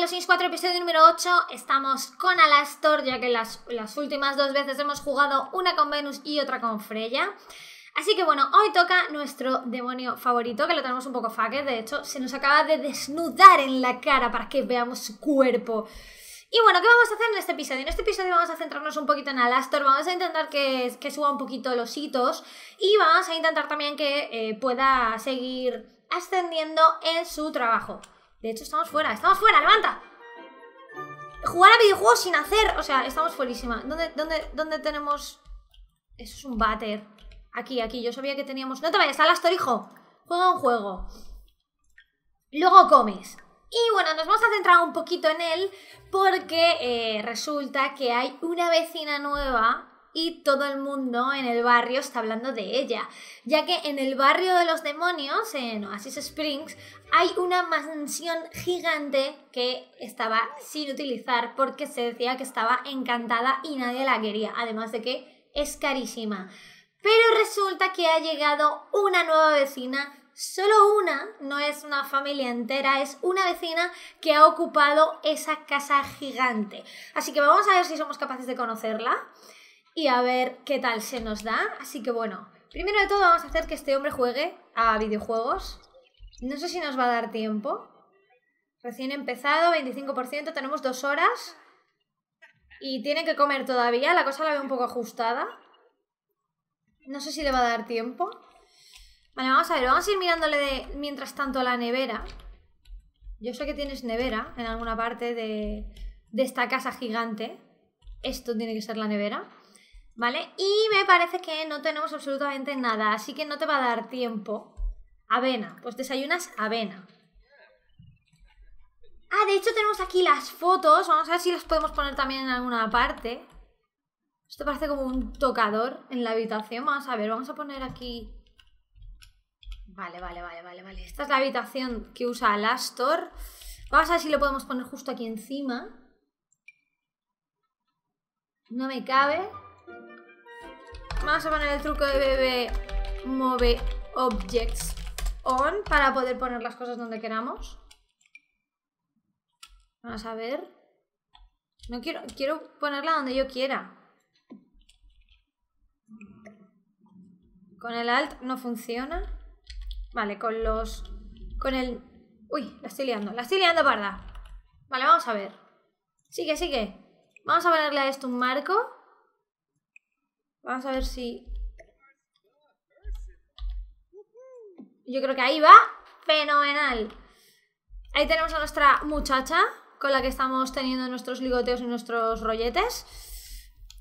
los Sims 4, episodio número 8. Estamos con Alastor, ya que las, las últimas dos veces hemos jugado una con Venus y otra con Freya. Así que bueno, hoy toca nuestro demonio favorito, que lo tenemos un poco faque, de hecho, se nos acaba de desnudar en la cara para que veamos su cuerpo. Y bueno, ¿qué vamos a hacer en este episodio? En este episodio vamos a centrarnos un poquito en Alastor, vamos a intentar que, suba un poquito los hitos y vamos a intentar también que eh, pueda seguir ascendiendo en su trabajo. De hecho, estamos fuera, estamos fuera, levanta. Jugar a videojuegos sin hacer. O sea, estamos fuerísima. ¿Dónde, dónde, dónde tenemos.? Eso es un váter. Aquí, aquí. Yo sabía que teníamos. No te vayas, al hijo! Juega un juego. Luego comes. Y bueno, nos vamos a centrar un poquito en él porque eh, resulta que hay una vecina nueva y todo el mundo en el barrio está hablando de ella, ya que en el barrio de los demonios, en Oasis Springs, hay una mansión gigante que estaba sin utilizar porque se decía que estaba encantada y nadie la quería, además de que es carísima. Pero resulta que ha llegado una nueva vecina solo una, no es una familia entera, es una vecina que ha ocupado esa casa gigante. Así que vamos a ver si somos capaces de conocerla y a ver qué tal se nos da. Así que bueno, primero de todo vamos a hacer que este hombre juegue a videojuegos. No sé si nos va a dar tiempo. Recién empezado, 25%, tenemos dos horas. Y tiene que comer todavía, la cosa la veo un poco ajustada. No sé si le va a dar tiempo. Vale, vamos a ver, vamos a ir mirándole de, mientras tanto la nevera. Yo sé que tienes nevera en alguna parte de, de esta casa gigante. Esto tiene que ser la nevera. ¿vale? Y me parece que no tenemos absolutamente nada, así que no te va a dar tiempo. Avena, pues desayunas avena. Ah, de hecho tenemos aquí las fotos, vamos a ver si las podemos poner también en alguna parte. Esto parece como un tocador en la habitación, vamos a ver, vamos a poner aquí... Vale, vale, vale, vale, vale. Esta es la habitación que usa Alastor. Vamos a ver si lo podemos poner justo aquí encima. No me cabe. Vamos a poner el truco de bebé move objects on para poder poner las cosas donde queramos. Vamos a ver. No quiero, quiero ponerla donde yo quiera. Con el alt no funciona. Vale, con los... Con el... Uy, la estoy liando. La estoy liando parda. Vale, vamos a ver. Sigue, sigue. Vamos a ponerle a esto un marco. Vamos a ver si... Yo creo que ahí va. ¡Fenomenal! Ahí tenemos a nuestra muchacha con la que estamos teniendo nuestros ligoteos y nuestros rolletes.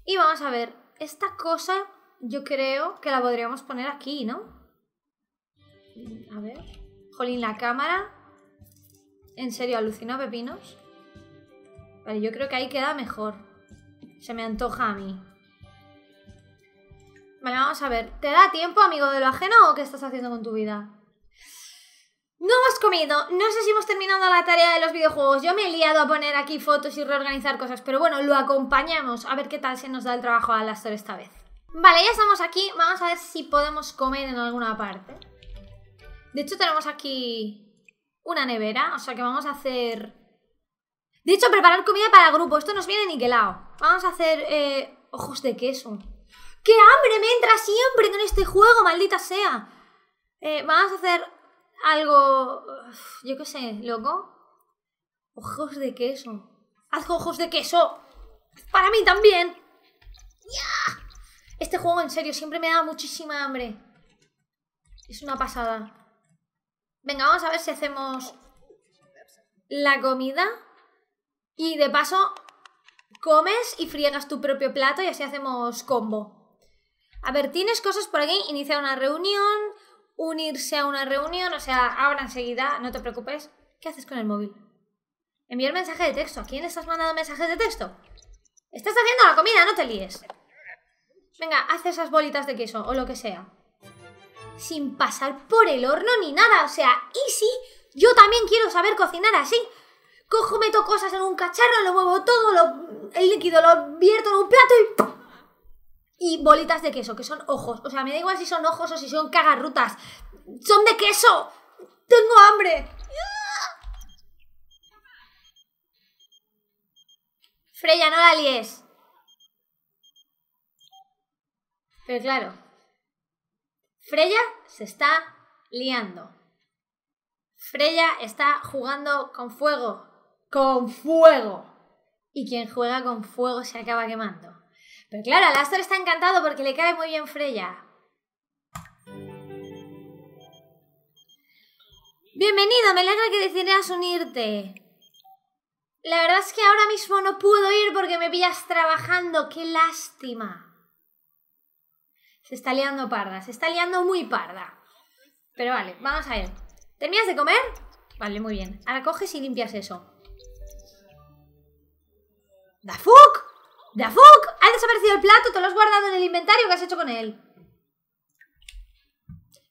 Y vamos a ver, esta cosa yo creo que la podríamos poner aquí, ¿no? A ver. Jolín, la cámara. En serio, alucino pepinos. Vale, yo creo que ahí queda mejor. Se me antoja a mí. Vale, vamos a ver. ¿Te da tiempo, amigo de lo ajeno, o qué estás haciendo con tu vida? No hemos comido, no sé si hemos terminado la tarea de los videojuegos. Yo me he liado a poner aquí fotos y reorganizar cosas, pero bueno, lo acompañamos a ver qué tal se nos da el trabajo a Alastor esta vez. Vale, ya estamos aquí, vamos a ver si podemos comer en alguna parte. De hecho, tenemos aquí una nevera, o sea que vamos a hacer... De hecho, preparar comida para grupo, esto nos viene ni niquelado. Vamos a hacer eh, ojos de queso. ¡Qué hambre me entra siempre con este juego, maldita sea! Eh, vamos a hacer algo, yo qué sé, loco. Ojos de queso. Haz ojos de queso. Para mí también. Este juego en serio siempre me da muchísima hambre. Es una pasada. Venga, vamos a ver si hacemos la comida. Y de paso, comes y friegas tu propio plato y así hacemos combo. A ver, tienes cosas por aquí, iniciar una reunión, unirse a una reunión, o sea, ahora enseguida, no te preocupes. ¿Qué haces con el móvil? Enviar mensaje de texto. ¿A quién estás mandando mensajes de texto? Estás haciendo la comida, no te líes. Venga, haz esas bolitas de queso o lo que sea. Sin pasar por el horno ni nada, o sea, y si yo también quiero saber cocinar así. Cojo, meto cosas en un cacharro, lo muevo todo, el líquido lo vierto en un plato y y bolitas de queso, que son ojos. O sea, me da igual si son ojos o si son cagarrutas. ¡Son de queso! ¡Tengo hambre! Freya, no la líes. Pero claro, Freya se está liando. Freya está jugando con fuego. ¡Con fuego! Y quien juega con fuego se acaba quemando. Pero claro, Alastor está encantado porque le cae muy bien Freya. Bienvenido, me alegra que decidieras unirte. La verdad es que ahora mismo no puedo ir porque me pillas trabajando. ¡Qué lástima! Se está liando parda, se está liando muy parda. Pero vale, vamos a ver. ¿Terminas de comer? Vale, muy bien. Ahora coges y limpias eso. ¡Dafuk! ¡Dafuk! Ha desaparecido el plato, te lo has guardado en el inventario. ¿Qué has hecho con él?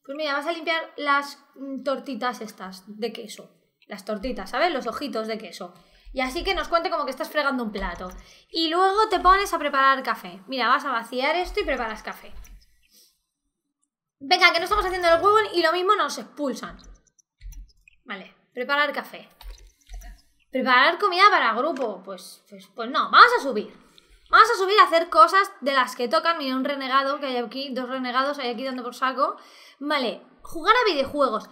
Pues mira, vas a limpiar las mm, tortitas estas de queso. Las tortitas, ¿sabes? Los ojitos de queso. Y así que nos cuente como que estás fregando un plato. Y luego te pones a preparar café. Mira, vas a vaciar esto y preparas café. Venga, que no estamos haciendo el huevo y lo mismo nos expulsan. Vale, preparar café. Preparar comida para grupo. pues, pues, pues no, vamos a subir. Vamos a subir a hacer cosas de las que tocan. Mira, un renegado que hay aquí, dos renegados hay aquí dando por saco. Vale, jugar a videojuegos.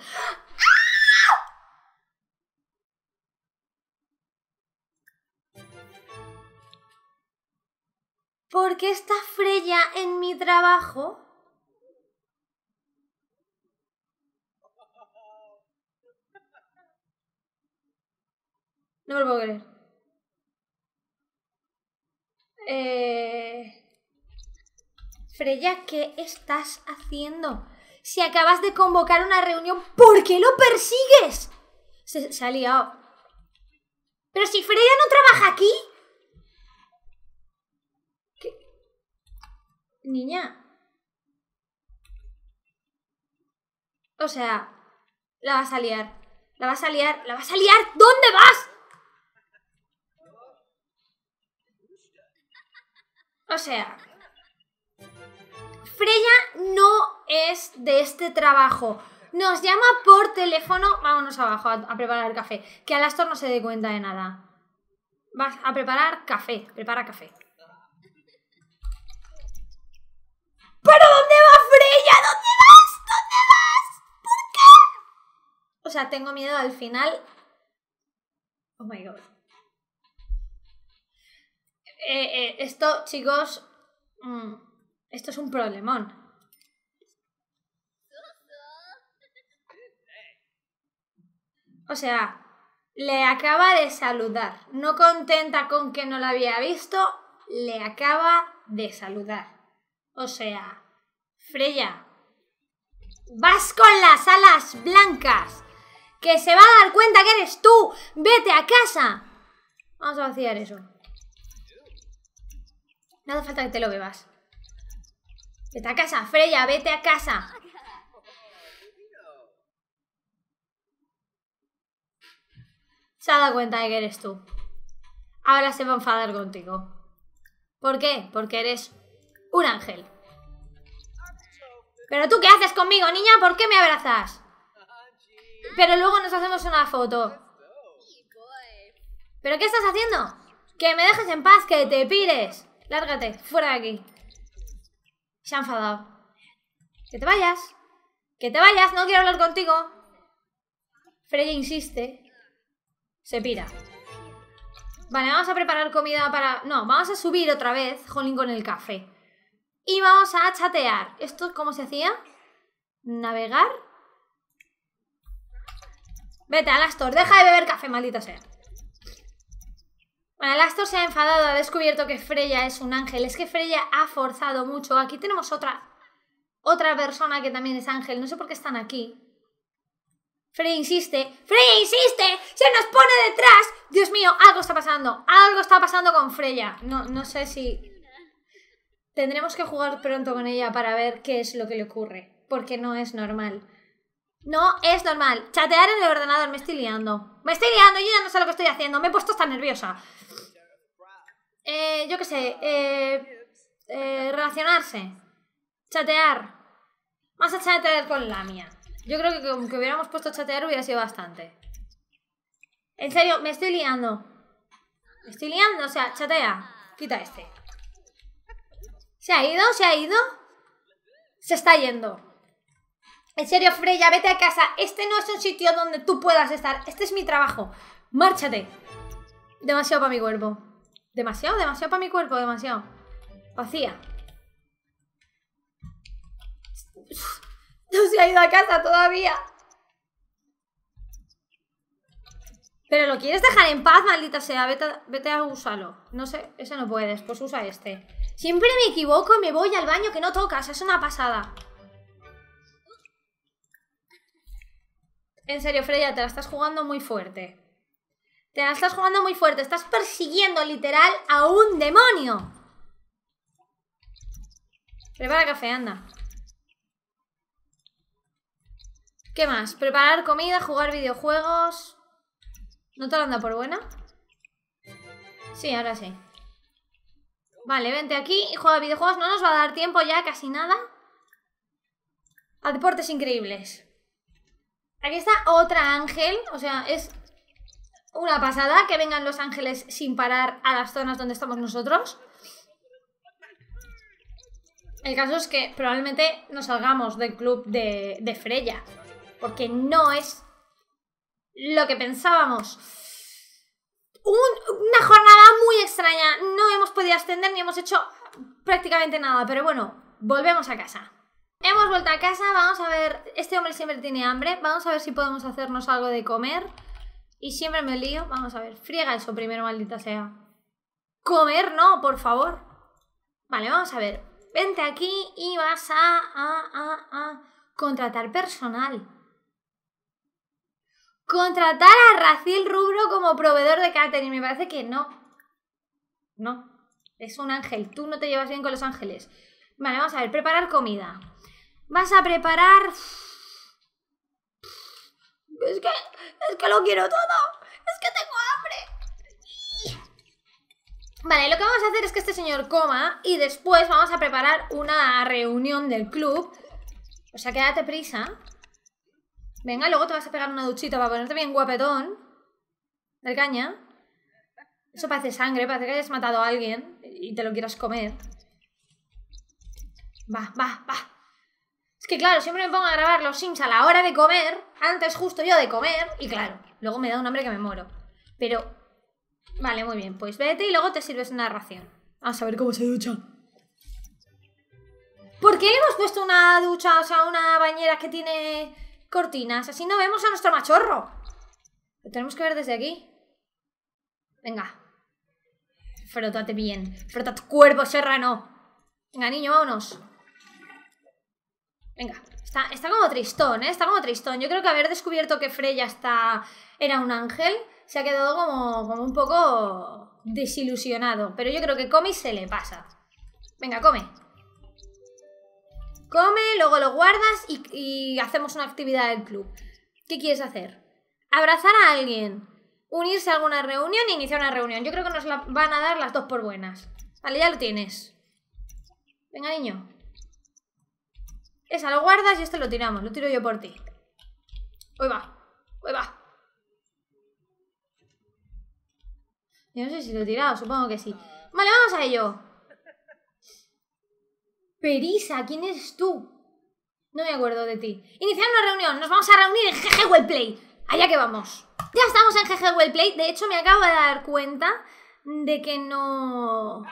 ¿Por qué está Freya en mi trabajo? No me lo puedo creer. Eh, Freya, ¿qué estás haciendo? Si acabas de convocar una reunión, ¿por qué lo persigues? Se, ha liado. Pero si Freya no trabaja aquí. ¿Qué? Niña. O sea, la vas a liar. La vas a liar, la vas a liar. ¿Dónde vas? O sea, Freya no es de este trabajo. Nos llama por teléfono, vámonos abajo a, preparar el café, que Alastor no se dé cuenta de nada. Vas a preparar café, prepara café. ¿Pero dónde va Freya? ¿Dónde vas? ¿Dónde vas? ¿Por qué? O sea, tengo miedo al final. Oh my god. Eh, eh, esto, chicos, mm, esto es un problemón. O sea, le acaba de saludar. No contenta con que no la había visto, le acaba de saludar. O sea, Freya, vas con las alas blancas, que se va a dar cuenta que eres tú. Vete a casa. Vamos a vaciar eso. No hace falta que te lo bebas. Vete a casa, Freya, vete a casa. Se ha dado cuenta de que eres tú. Ahora se va a enfadar contigo. ¿Por qué? Porque eres un ángel. ¿Pero tú qué haces conmigo, niña? ¿Por qué me abrazas? Pero luego nos hacemos una foto. ¿Pero qué estás haciendo? Que me dejes en paz, que te pires. Lárgate, fuera de aquí. Se ha enfadado. Que te vayas. Que te vayas, no quiero hablar contigo. Freya insiste. Se pira. Vale, vamos a preparar comida para... No, vamos a subir otra vez, jolín, con el café. Y vamos a chatear. ¿Esto cómo se hacía? ¿Navegar? Vete, a deja de beber café, maldita sea. Alastor se ha enfadado, ha descubierto que Freya es un ángel. Es que Freya ha forzado mucho. Aquí tenemos otra, otra persona que también es ángel. No sé por qué están aquí. Freya insiste. ¡Freya insiste! ¡Se nos pone detrás! Dios mío, algo está pasando. Algo está pasando con Freya. No, no sé si... Tendremos que jugar pronto con ella para ver qué es lo que le ocurre. Porque no es normal. No es normal. Chatear en el ordenador, me estoy liando. Me estoy liando, yo ya no sé lo que estoy haciendo. Me he puesto tan nerviosa. Eh, yo qué sé. Eh, eh, relacionarse. Chatear. Más a chatear con la mía. Yo creo que como que hubiéramos puesto chatear hubiera sido bastante. En serio, me estoy liando. Me estoy liando, o sea, chatea. Quita este. ¿Se ha ido? ¿Se ha ido? Se está yendo. En serio, Freya, vete a casa. Este no es un sitio donde tú puedas estar. Este es mi trabajo. Márchate. Demasiado para mi cuerpo. Demasiado, demasiado para mi cuerpo, demasiado. Vacía. No se ha ido a casa todavía. Pero lo quieres dejar en paz, maldita sea. Vete, a usarlo. No sé, ese no puedes. Pues usa este. Siempre me equivoco y me voy al baño que no tocas. Es una pasada. En serio, Freya, te la estás jugando muy fuerte. Te la estás jugando muy fuerte. Estás persiguiendo literal a un demonio. Prepara café, anda. ¿Qué más? Preparar comida, jugar videojuegos. ¿No te lo anda por buena? Sí, ahora sí. Vale, vente aquí y juega videojuegos. No nos va a dar tiempo ya, casi nada. A deportes increíbles. Aquí está otra ángel, o sea, es una pasada que vengan los ángeles sin parar a las zonas donde estamos nosotros. El caso es que probablemente nos salgamos del club de, Freya, porque no es lo que pensábamos. una jornada muy extraña, no hemos podido ascender ni hemos hecho prácticamente nada, pero bueno, volvemos a casa. Hemos vuelto a casa, vamos a ver. Este hombre siempre tiene hambre. Vamos a ver si podemos hacernos algo de comer. Y siempre me lío. Vamos a ver. Friega eso primero, maldita sea. Comer no, por favor. Vale, vamos a ver. Vente aquí y vas a, a contratar personal. Contratar a Raciel Rubro como proveedor de catering. Me parece que no. No. Es un ángel. Tú no te llevas bien con los ángeles. Vale, vamos a ver. Preparar comida. Vas a preparar... Es que... Es que lo quiero todo. Es que tengo hambre. Vale, lo que vamos a hacer es que este señor coma y después vamos a preparar una reunión del club. O sea, quédate prisa. Venga, luego te vas a pegar una duchita para ponerte bien guapetón. de caña. Eso parece sangre, parece que hayas matado a alguien y te lo quieras comer. Va, va, va. Es que claro, siempre me pongo a grabar los Sims a la hora de comer, antes justo yo de comer, y claro, luego me da un hambre que me muero. Pero, vale, muy bien, pues vete y luego te sirves una ración. Vamos a ver cómo se ducha. ¿Por qué hemos puesto una ducha, o sea, una bañera que tiene cortinas? Así no vemos a nuestro machorro. Lo tenemos que ver desde aquí. Venga. Frótate bien. Frota tu cuerpo, serrano. Venga, niño, vámonos. Venga, está, como tristón, ¿eh? Está como tristón. Yo creo que haber descubierto que Freya está, era un ángel se ha quedado como, un poco desilusionado. Pero yo creo que come y se le pasa. Venga, come. Come, luego lo guardas y, hacemos una actividad del club. ¿Qué quieres hacer? Abrazar a alguien, unirse a alguna reunión e iniciar una reunión. Yo creo que nos la van a dar las dos por buenas. Vale, ya lo tienes. Venga, niño. Esa lo guardas y esto lo tiramos. Lo tiro yo por ti. Hoy va. Yo no sé si lo he tirado, supongo que sí. Vale, vamos a ello. Perisa, ¿quién eres tú? No me acuerdo de ti. Iniciar una reunión. Nos vamos a reunir en GG Wellplay. Allá que vamos. Ya estamos en GG Wellplay. De hecho, me acabo de dar cuenta de que no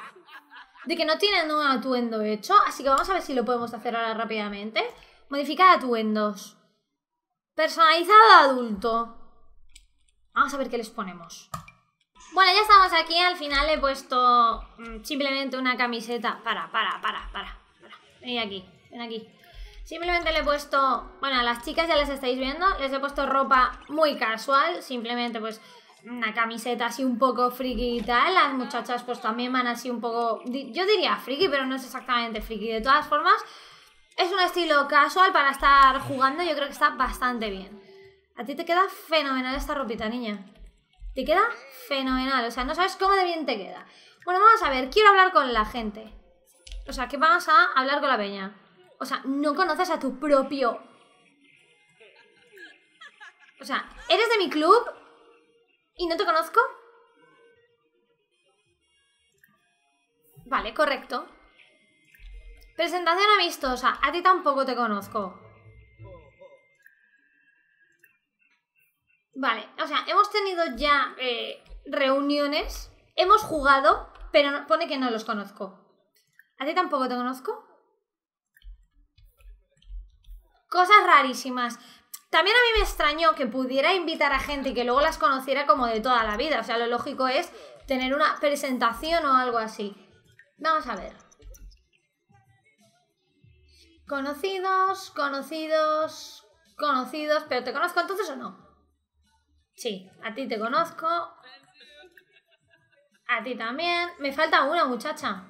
de que no tienen un atuendo hecho, así que vamos a ver si lo podemos hacer ahora rápidamente. Modificar atuendos. Personalizado adulto. Vamos a ver qué les ponemos. Bueno, ya estamos aquí. Al final he puesto mm, simplemente una camiseta. Para, para, para, para. Ven aquí, ven aquí. Simplemente le he puesto, bueno, a las chicas ya las estáis viendo, les he puesto ropa muy casual, simplemente pues una camiseta así un poco friki y tal, las muchachas pues también van así un poco, yo diría friki, pero no es exactamente friki. De todas formas, es un estilo casual para estar jugando, yo creo que está bastante bien. A ti te queda fenomenal esta ropita, niña. Te queda fenomenal, o sea, no sabes cómo de bien te queda. Bueno, vamos a ver, quiero hablar con la gente. O sea, que vamos a hablar con la peña. O sea, no conoces a tu propio... O sea, eres de mi club ¿Y no te conozco? Vale, correcto. Presentación amistosa. A ti tampoco te conozco. Vale, o sea, hemos tenido ya eh, reuniones, hemos jugado, pero pone que no los conozco. ¿A ti tampoco te conozco? Cosas rarísimas. También a mí me extrañó que pudiera invitar a gente y que luego las conociera como de toda la vida. O sea, lo lógico es tener una presentación o algo así. Vamos a ver. Conocidos, conocidos, conocidos, pero ¿te conozco entonces o no? Sí, a ti te conozco. A ti también. Me falta una, muchacha.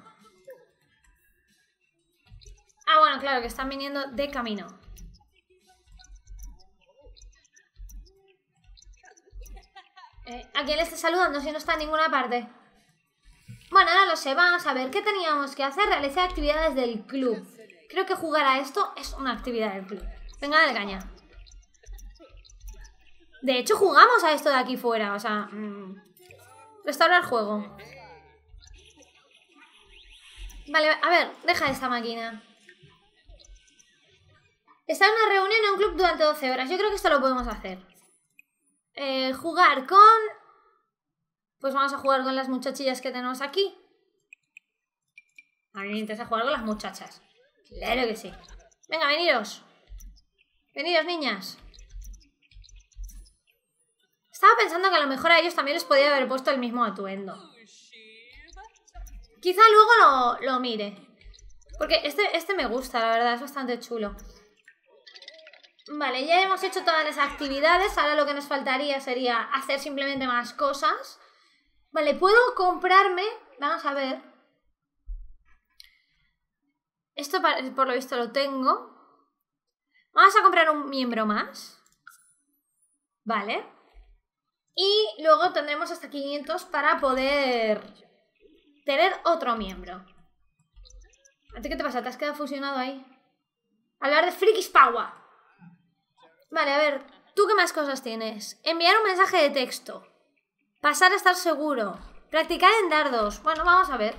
Ah, bueno, claro, que están viniendo de camino. Eh, ¿A quién le está saludando si no está en ninguna parte? Bueno, ahora lo sé. Vamos a ver qué teníamos que hacer. Realizar actividades del club. Creo que jugar a esto es una actividad del club. Venga, dale caña. De hecho, jugamos a esto de aquí fuera. O sea... Mm, restaura el juego. Vale, a ver, deja esta máquina. Está en una reunión en un club durante 12 horas. Yo creo que esto lo podemos hacer eh, jugar con... Pues vamos a jugar con las muchachillas que tenemos aquí. A mí me interesa jugar con las muchachas. Claro que sí. Venga, veniros veniros niñas. Estaba pensando que a lo mejor a ellos también les podía haber puesto el mismo atuendo. Quizá luego lo, lo mire. Porque este, este me gusta, la verdad, es bastante chulo. Vale, ya hemos hecho todas las actividades, ahora lo que nos faltaría sería hacer simplemente más cosas. Vale, puedo comprarme, vamos a ver. Esto por lo visto lo tengo. Vamos a comprar un miembro más. Vale. Y luego tendremos hasta 500 para poder tener otro miembro. ¿A ti qué te pasa? ¿Te has quedado fusionado ahí? Hablar de frikis power. Vale, a ver, ¿tú qué más cosas tienes? Enviar un mensaje de texto. Pasar a estar seguro. Practicar en dardos. Bueno, vamos a ver.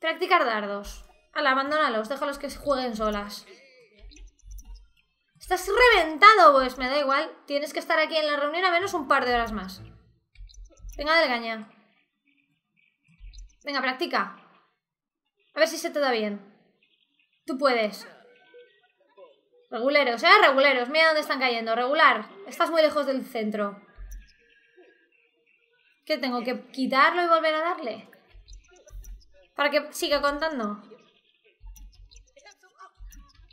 Practicar dardos. Ala, abandónalos, déjalos que jueguen solas. Estás reventado, pues me da igual. Tienes que estar aquí en la reunión a menos un par de horas más. Venga, delgaña. Venga, practica. A ver si se te da bien. Tú puedes. Reguleros, ¿eh? Reguleros. Mira dónde están cayendo. Regular. Estás muy lejos del centro. ¿Qué tengo que quitarlo y volver a darle? Para que siga contando.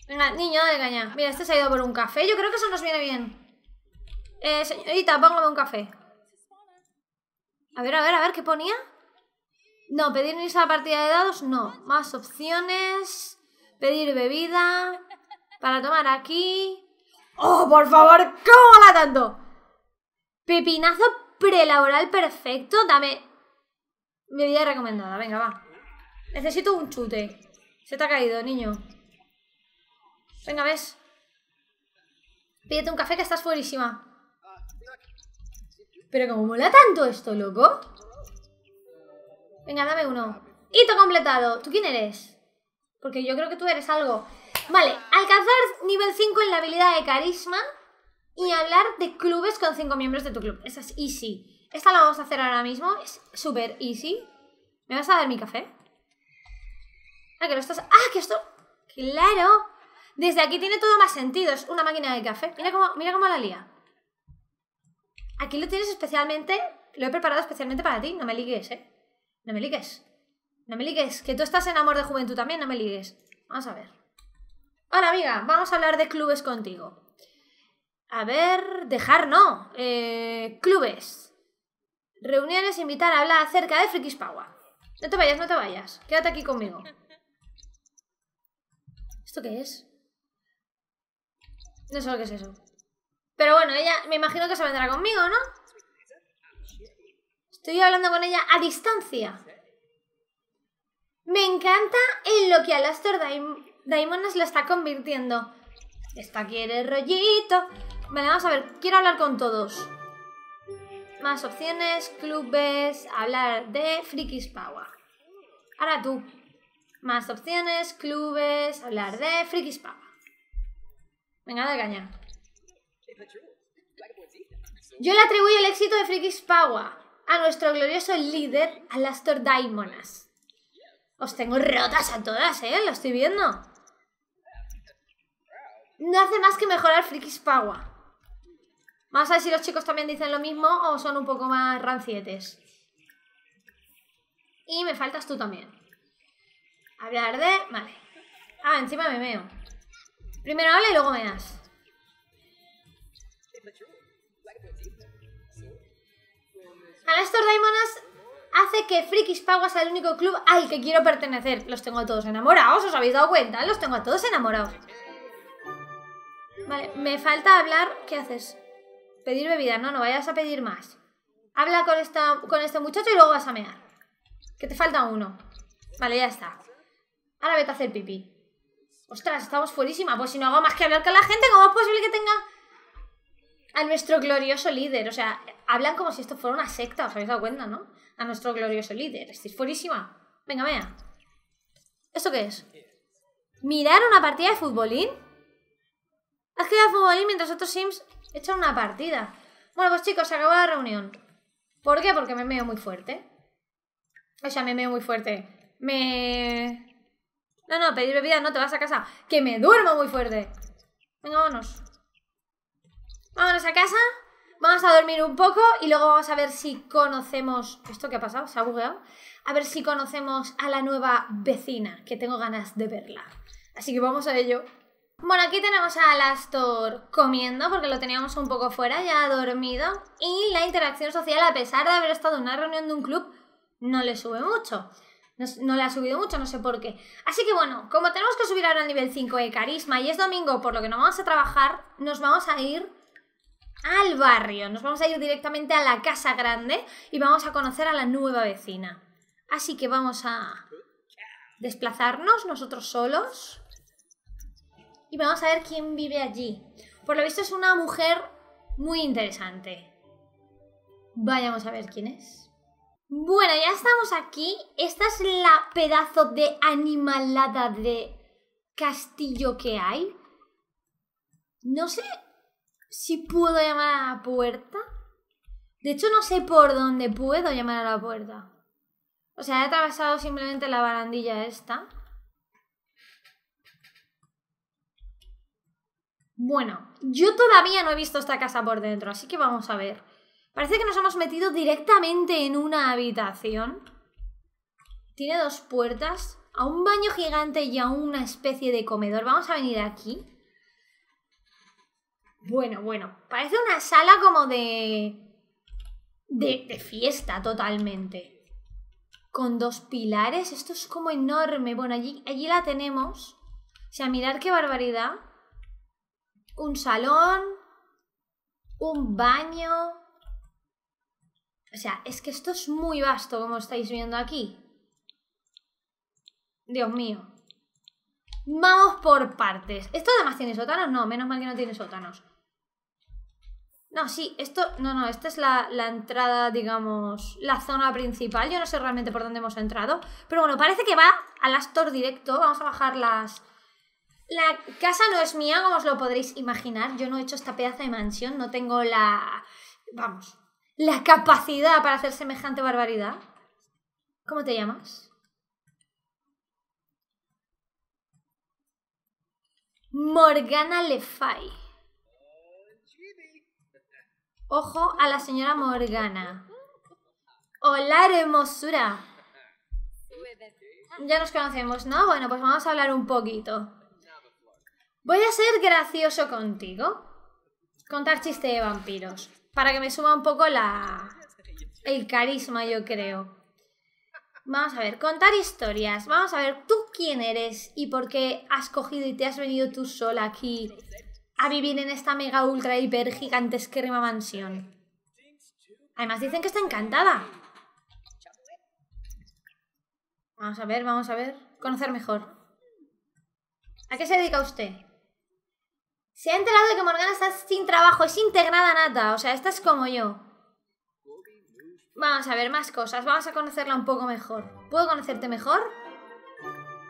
Venga, niño, de caña. Mira, este se ha ido por un café. Yo creo que eso nos viene bien. Eh, señorita, póngame un café. A ver, a ver, a ver, ¿qué ponía? No, pedir unirse a la partida de dados, no. Más opciones. Pedir bebida para tomar aquí. ¡Oh, por favor! ¿Cómo mola tanto? Pepinazo prelaboral perfecto. Dame. Mi vida recomendada. Venga, va. Necesito un chute. Se te ha caído, niño. Venga, ves. Pídete un café que estás fuerísima. Pero como mola tanto esto, loco. Venga, dame uno. Hito completado. ¿Tú quién eres? Porque yo creo que tú eres algo. Vale, alcanzar nivel 5 en la habilidad de carisma y hablar de clubes con cinco miembros de tu club. Esa es easy. Esta la vamos a hacer ahora mismo. Es súper easy. ¿Me vas a dar mi café? Ah, que lo estás... Ah, que esto... Claro. Desde aquí tiene todo más sentido. Es una máquina de café. Mira cómo, mira cómo la lía. Aquí lo tienes especialmente... Lo he preparado especialmente para ti. No me ligues, ¿eh? No me ligues. No me ligues. Que tú estás en amor de juventud también. No me ligues. Vamos a ver. Hola amiga, vamos a hablar de clubes contigo. A ver, dejar no. Eh, clubes. Reuniones, invitar a hablar acerca de Frikis Power. No te vayas, no te vayas. Quédate aquí conmigo. ¿Esto qué es? No sé lo que es eso. Pero bueno, ella me imagino que se vendrá conmigo, ¿no? Estoy hablando con ella a distancia. Me encanta en lo que a las y. Daimonas la lo está convirtiendo. Esta quiere rollito. Vale, vamos a ver. Quiero hablar con todos. Más opciones, clubes, hablar de Frikis Power. Ahora tú. Más opciones, clubes, hablar de Frikis Power. Venga, de caña. Yo le atribuyo el éxito de Frikis Power a nuestro glorioso líder, Alastor Daimonas. Os tengo rotas a todas, ¿eh? Lo estoy viendo no hace más que mejorar Frikis pagua Más a ver si los chicos también dicen lo mismo o son un poco más rancietes. Y me faltas tú también. Hablar de... Vale. Ah, encima me veo Primero habla y luego me das. A estos Daimonas hace que Frikis Pagua sea el único club al que quiero pertenecer. Los tengo a todos enamorados, ¿os habéis dado cuenta? Los tengo a todos enamorados. Vale, me falta hablar. ¿Qué haces? Pedir bebida, no, no vayas a pedir más. Habla con, esta, con este muchacho y luego vas a mear. Que te falta uno. Vale, ya está. Ahora vete a hacer pipí. Ostras, estamos fuerísima. Pues si no hago más que hablar con la gente, ¿cómo es posible que tenga a nuestro glorioso líder? O sea, hablan como si esto fuera una secta, os habéis dado cuenta, ¿no? A nuestro glorioso líder. Estáis fuerísima. Venga, mea ¿Esto qué es? ¿Mirar una partida de futbolín? Has quedado ahí mientras otros Sims echan una partida. Bueno, pues chicos, se acabó la reunión. ¿Por qué? Porque me meo muy fuerte. O sea, me meo muy fuerte. Me... No, no, pedir bebida no, te vas a casa. Que me duermo muy fuerte. Venga, vámonos. Vámonos a casa. Vamos a dormir un poco y luego vamos a ver si conocemos... ¿Esto qué ha pasado? ¿Se ha bugueado? A ver si conocemos a la nueva vecina, que tengo ganas de verla. Así que vamos a ello. Bueno, aquí tenemos a Alastor comiendo, porque lo teníamos un poco fuera, ya dormido. Y la interacción social, a pesar de haber estado en una reunión de un club, no le sube mucho. No, no, le ha subido mucho, no sé por qué. Así que bueno, como tenemos que subir ahora al nivel 5 de carisma y es domingo, por lo que no vamos a trabajar, nos vamos a ir al barrio. Nos vamos a ir directamente a la casa grande y vamos a conocer a la nueva vecina. Así que vamos a desplazarnos nosotros solos y vamos a ver quién vive allí. Por lo visto es una mujer muy interesante. Vayamos a ver quién es. Bueno, ya estamos aquí. Esta es la pedazo de animalada de castillo que hay. No sé si puedo llamar a la puerta. De hecho, no sé por dónde puedo llamar a la puerta. O sea, he atravesado simplemente la barandilla esta. Bueno, yo todavía no he visto esta casa por dentro, así que vamos a ver. Parece que nos hemos metido directamente en una habitación. Tiene dos puertas, a un baño gigante y a una especie de comedor. Vamos a venir aquí. Bueno, bueno, parece una sala como de... de, fiesta totalmente. Con dos pilares, esto es como enorme. Bueno, allí, allí la tenemos. O sea, mirad qué barbaridad un salón, un baño. O sea, es que esto es muy vasto, como estáis viendo aquí. Dios mío. Vamos por partes. ¿Esto además tiene sótanos? No, menos mal que no tiene sótanos. No, sí, esto... No, no, esta es la, la entrada, digamos, la zona principal. Yo no sé realmente por dónde hemos entrado. Pero bueno, parece que va al Astor directo. Vamos a bajar las, la casa no es mía, como os lo podréis imaginar. Yo no he hecho esta pedazo de mansión, no tengo la. Vamos, la capacidad para hacer semejante barbaridad. ¿Cómo te llamas? Morgana Lefay. Ojo a la señora Morgana. Hola, hermosura. Ya nos conocemos, ¿no? Bueno, pues vamos a hablar un poquito. Voy a ser gracioso contigo. Contar chiste de vampiros. Para que me suma un poco la. el carisma, yo creo. Vamos a ver, contar historias. Vamos a ver, ¿tú quién eres y por qué has cogido y te has venido tú sola aquí a vivir en esta mega ultra hiper gigantesquerma mansión? Además dicen que está encantada. Vamos a ver, vamos a ver. Conocer mejor. ¿A qué se dedica usted? Se ha enterado de que Morgana está sin trabajo, es integrada nata, o sea, esta es como yo. Vamos a ver más cosas, vamos a conocerla un poco mejor. ¿Puedo conocerte mejor?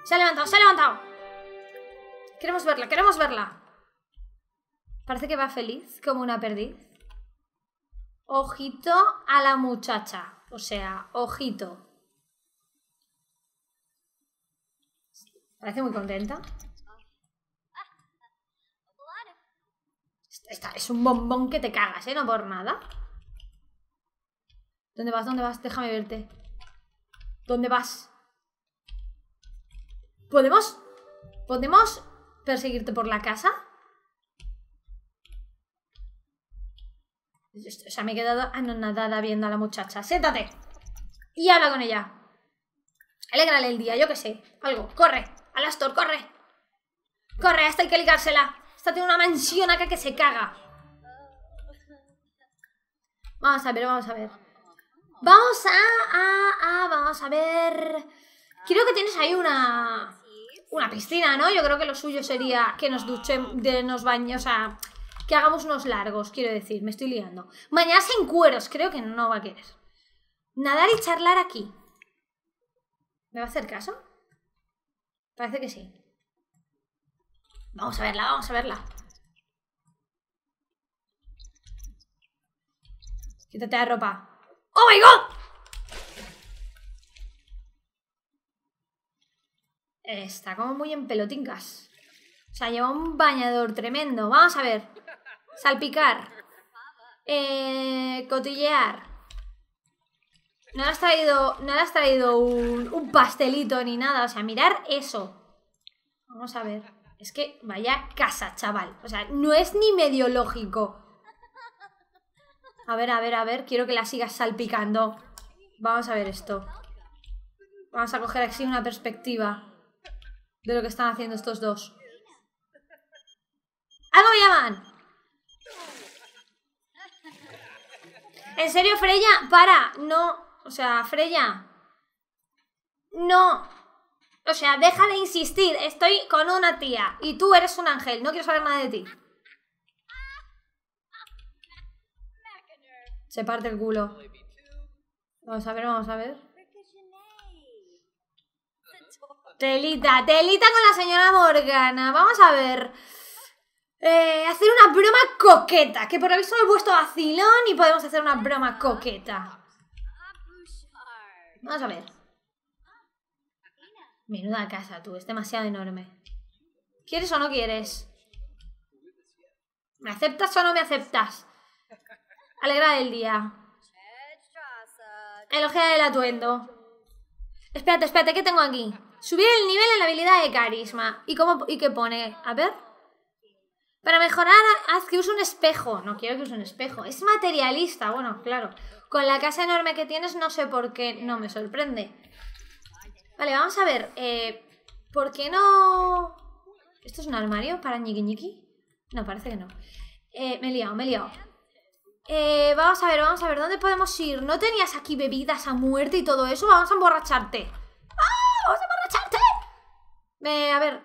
Se ha levantado, se ha levantado. Queremos verla, queremos verla. Parece que va feliz, como una perdiz. Ojito a la muchacha, o sea, ojito. Parece muy contenta. es un bombón que te cagas, ¿eh? No por nada. ¿Dónde vas? ¿Dónde vas? Déjame verte. ¿Dónde vas? ¿Podemos? ¿Podemos perseguirte por la casa? O sea, me he quedado anonadada viendo a la muchacha. sétate y habla con ella. Alégrale el día, yo qué sé. Algo. Corre. al Astor corre. Corre, hasta hay que ligársela. Está en una mansión acá que se caga. Vamos a ver, vamos a ver. Vamos a, vamos a ver. Creo que tienes ahí una, una piscina, ¿no? Yo creo que lo suyo sería que nos duchemos, de, nos bañemos, o que hagamos unos largos, quiero decir, me estoy liando. mañana sin cueros, creo que no va a querer. Nadar y charlar aquí. ¿Me va a hacer caso? Parece que sí. Vamos a verla, vamos a verla. Quítate la ropa. ¡Oh, my God! Está como muy en pelotincas. O sea, lleva un bañador tremendo. Vamos a ver. Salpicar. Eh, cotillear. No le has traído, no le has traído un, un pastelito ni nada. O sea, mirar eso. Vamos a ver. Es que vaya casa, chaval. O sea, no es ni medio lógico. A ver, a ver, a ver. Quiero que la sigas salpicando. Vamos a ver esto. Vamos a coger así una perspectiva de lo que están haciendo estos dos. ¡Algo me llaman! ¿En serio, Freya? ¡Para! No. O sea, Freya. No. O sea, deja de insistir. Estoy con una tía y tú eres un ángel. No quiero saber nada de ti. Se parte el culo. Vamos a ver, vamos a ver. Telita, telita con la señora Morgana. Vamos a ver. Eh, hacer una broma coqueta. Que por lo visto me he puesto vacilón y podemos hacer una broma coqueta. Vamos a ver. Menuda casa, tú. Es demasiado enorme. ¿Quieres o no quieres? ¿Me aceptas o no me aceptas? Alegra del día. Elogia el atuendo. Espérate, espérate, ¿qué tengo aquí? Subir el nivel en la habilidad de carisma. ¿Y, cómo, y qué pone? A ver. Para mejorar, haz que use un espejo. No quiero que use un espejo. Es materialista, bueno, claro. Con la casa enorme que tienes, no sé por qué no me sorprende. Vale, vamos a ver. Eh, ¿Por qué no...? ¿Esto es un armario para ñiqui No, parece que no. Eh, me he liado, me he liado. Eh, vamos a ver, vamos a ver, ¿dónde podemos ir? ¿No tenías aquí bebidas a muerte y todo eso? Vamos a emborracharte. ¡Ah! ¡Vamos a emborracharte! a ver,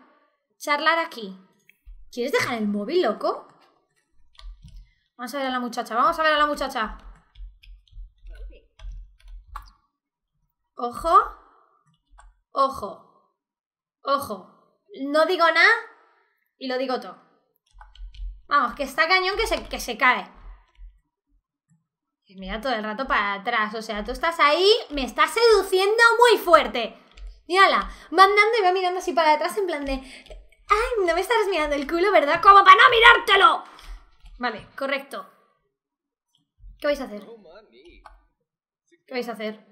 charlar aquí. ¿Quieres dejar el móvil, loco? Vamos a ver a la muchacha, vamos a ver a la muchacha. Ojo. Ojo, ojo, no digo nada y lo digo todo. Vamos, que está cañón que se, que se cae. Y mira todo el rato para atrás, o sea, tú estás ahí, me estás seduciendo muy fuerte. Mírala, va andando y va mirando así para atrás en plan de... Ay, no me estás mirando el culo, ¿verdad? Como para no mirártelo. Vale, correcto. ¿Qué vais a hacer? ¿Qué vais a hacer?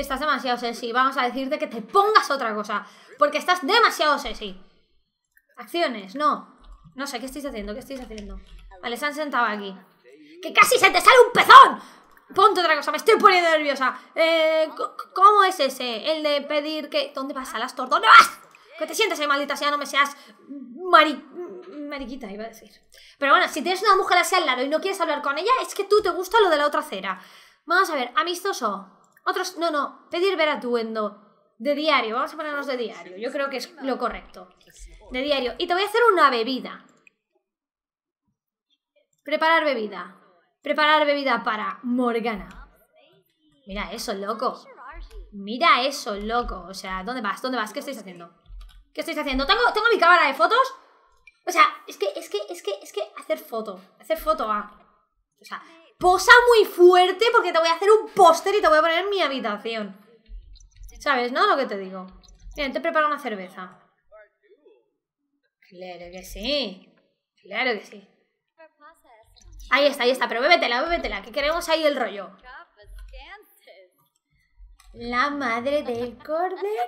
estás demasiado sexy. Vamos a decirte que te pongas otra cosa. Porque estás demasiado sexy. Acciones, no. No sé, ¿qué estáis haciendo? ¿Qué estáis haciendo? Vale, se han sentado aquí. ¡Que casi se te sale un pezón! Ponte otra cosa, me estoy poniendo nerviosa. Eh, ¿Cómo es ese? El de pedir que. ¿Dónde vas? ¿A las ¿Dónde vas? Que te sientes ahí, maldita sea, no me seas mari... mariquita, iba a decir. Pero bueno, si tienes una mujer así al lado y no quieres hablar con ella, es que tú te gusta lo de la otra cera. Vamos a ver, amistoso. Otros, no, no, pedir ver atuendo. De diario, vamos a ponernos de diario. Yo creo que es lo correcto. De diario. Y te voy a hacer una bebida. Preparar bebida. Preparar bebida para Morgana. Mira eso, loco. Mira eso, loco. O sea, ¿dónde vas? ¿Dónde vas? ¿Qué estáis haciendo? ¿Qué estáis haciendo? ¿Tengo, tengo mi cámara de fotos? O sea, es que, es que, es que, es que hacer foto. Hacer foto va. O sea, posa muy fuerte porque te voy a hacer un póster y te voy a poner en mi habitación. ¿Sabes, no? Lo que te digo. Bien, te preparo una cerveza. Claro que sí. Claro que sí. Ahí está, ahí está. Pero bébetela, bébetela, que queremos ahí el rollo. La madre del cordero.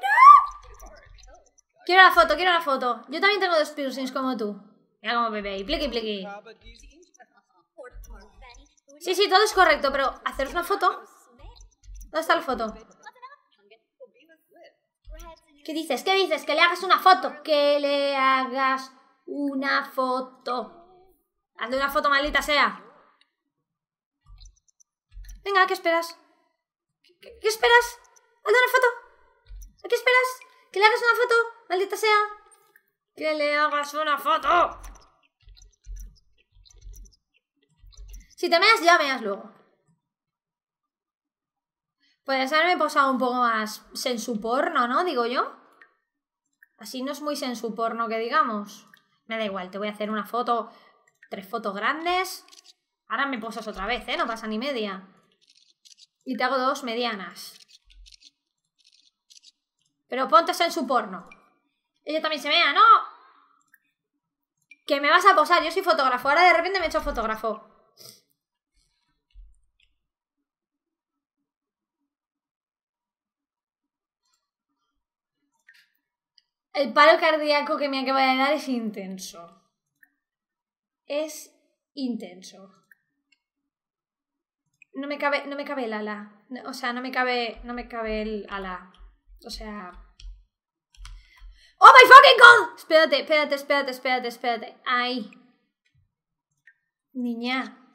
Quiero la foto, quiero la foto. Yo también tengo dos piercings como tú. Mira como bebé. Y pliqui, Sí, sí, todo es correcto, pero haceros una foto. ¿Dónde está la foto? ¿Qué dices? ¿Qué dices? Que le hagas una foto. Que le hagas una foto. Hazle una foto, maldita sea. Venga, ¿qué esperas? ¿Qué, esperas? Hazle una foto. ¿A qué esperas? Que le hagas una foto, maldita sea. Que le hagas una foto. Si te meas, ya meas luego. Puedes haberme posado un poco más porno, ¿no? Digo yo. Así no es muy porno que digamos. Me da igual, te voy a hacer una foto, tres fotos grandes. Ahora me posas otra vez, ¿eh? No pasa ni media. Y te hago dos medianas. Pero ponte porno Ella también se mea, ¿no? Que me vas a posar, yo soy fotógrafo. Ahora de repente me he hecho fotógrafo. El paro cardíaco que me acaba de dar es intenso. Es intenso. No me cabe, no me cabe el ala. o sea, no me cabe. No me cabe el ala. O sea. ¡Oh my fucking god! Espérate, espérate, espérate, espérate, espérate. Ay, Niña.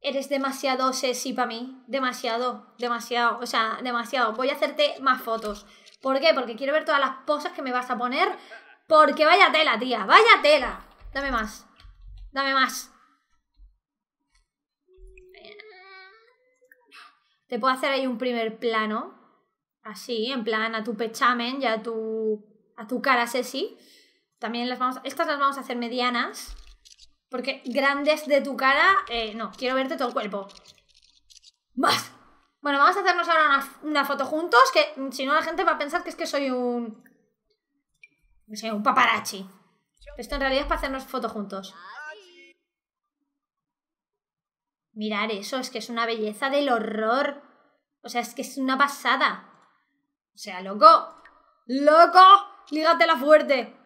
Eres demasiado sexy para mí. Demasiado, demasiado. O sea, demasiado. Voy a hacerte más fotos. ¿Por qué? Porque quiero ver todas las posas que me vas a poner. Porque vaya tela, tía. Vaya tela. Dame más. Dame más. Te puedo hacer ahí un primer plano. Así, en plan a tu pechamen y a tu, a tu cara sexy. También las vamos... Estas las vamos a hacer medianas. Porque grandes de tu cara... Eh, no, quiero verte todo el cuerpo. ¡Más! Bueno, vamos a hacernos ahora una, foto juntos, que si no la gente va a pensar que es que soy un... No sé, un paparazzi. Esto en realidad es para hacernos foto juntos. Mirar eso, es que es una belleza del horror. O sea, es que es una pasada. O sea, loco. ¡Loco! Lígatela fuerte.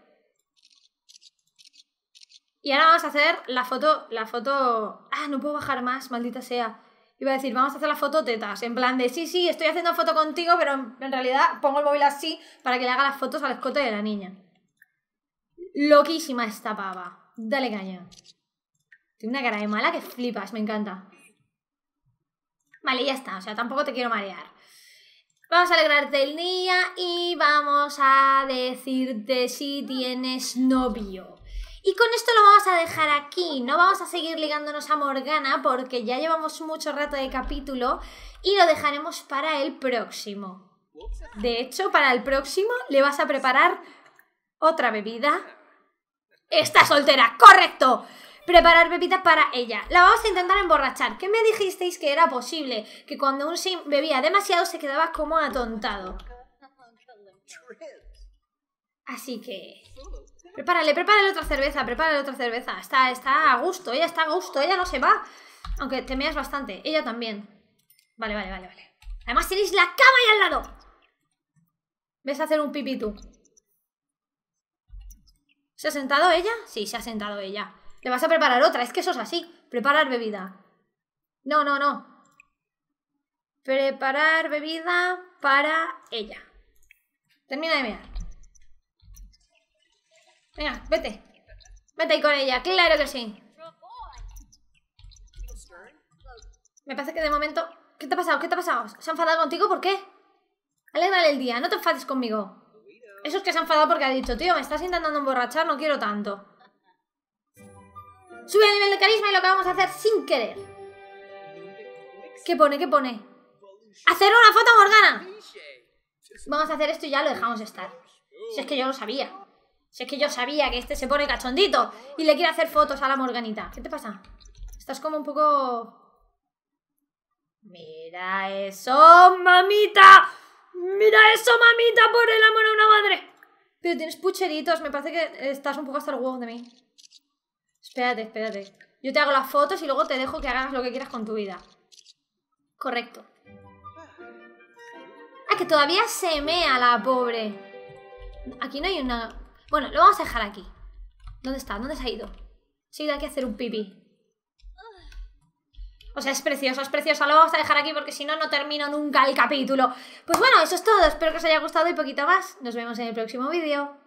Y ahora vamos a hacer la foto, la foto... Ah, no puedo bajar más, maldita sea iba a decir, vamos a hacer las tetas, en plan de, sí, sí, estoy haciendo foto contigo, pero en realidad pongo el móvil así para que le haga las fotos al escote de la niña. Loquísima esta pava. Dale caña. Tiene una cara de mala que flipas, me encanta. Vale, ya está, o sea, tampoco te quiero marear. Vamos a alegrarte el día y vamos a decirte si tienes novio. Y con esto lo vamos a dejar aquí, no vamos a seguir ligándonos a Morgana porque ya llevamos mucho rato de capítulo y lo dejaremos para el próximo. De hecho, para el próximo le vas a preparar otra bebida. Esta soltera! ¡Correcto! Preparar bebida para ella. La vamos a intentar emborrachar. ¿Qué me dijisteis que era posible? Que cuando un sim bebía demasiado se quedaba como atontado. Así que... Prepárale, prepárale otra cerveza, prepárale otra cerveza. Está, está a gusto, ella está a gusto, ella no se va. Aunque te meas bastante, ella también. Vale, vale, vale, vale. Además tenéis la cama ahí al lado. Ves a hacer un pipí tú. ¿Se ha sentado ella? Sí, se ha sentado ella. Le vas a preparar otra, es que eso es así. Preparar bebida. No, no, no. Preparar bebida para ella. Termina de mear Venga, vete. Vete ahí con ella, claro que sí. Me parece que de momento... ¿Qué te ha pasado? ¿Qué te ha pasado? ¿Se ha enfadado contigo? ¿Por qué? Alégrale el día, no te enfades conmigo. Eso es que se ha enfadado porque ha dicho, tío, me estás intentando emborrachar, no quiero tanto. Sube el nivel de carisma y lo acabamos de hacer sin querer. ¿Qué pone? ¿Qué pone? ¡Hacer una foto Morgana! Vamos a hacer esto y ya lo dejamos estar. Si es que yo lo sabía. Si es que yo sabía que este se pone cachondito y le quiere hacer fotos a la Morganita. ¿Qué te pasa? Estás como un poco... ¡Mira eso, mamita! ¡Mira eso, mamita! ¡Por el amor a una madre! Pero tienes pucheritos. Me parece que estás un poco hasta el huevo de mí. Espérate, espérate. Yo te hago las fotos y luego te dejo que hagas lo que quieras con tu vida. Correcto. Ah, que todavía se mea la pobre. Aquí no hay una... Bueno, lo vamos a dejar aquí. ¿Dónde está? ¿Dónde se ha ido? Se ha ido aquí a hacer un pipí. O sea, es precioso, es precioso. Lo vamos a dejar aquí porque si no, no termino nunca el capítulo. Pues bueno, eso es todo. Espero que os haya gustado y poquito más. Nos vemos en el próximo vídeo.